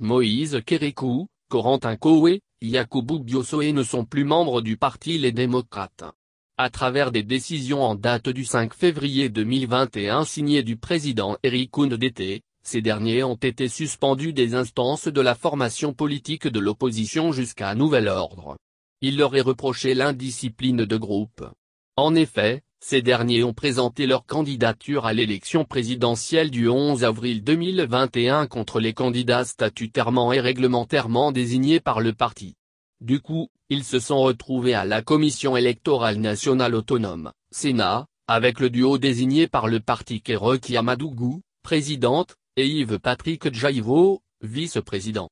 Moïse Kérékou, Corentin Kowe, Yacoubou Biosoé ne sont plus membres du parti Les Démocrates. À travers des décisions en date du 5 février 2021 signées du président Eric Koundété, ces derniers ont été suspendus des instances de la formation politique de l'opposition jusqu'à nouvel ordre. Il leur est reproché l'indiscipline de groupe. En effet, ces derniers ont présenté leur candidature à l'élection présidentielle du 11 avril 2021 contre les candidats statutairement et réglementairement désignés par le parti. Du coup, ils se sont retrouvés à la Commission électorale nationale autonome, Sénat, avec le duo désigné par le parti Kéroki Amadougou, présidente, et Yves-Patrick jaivo vice-président.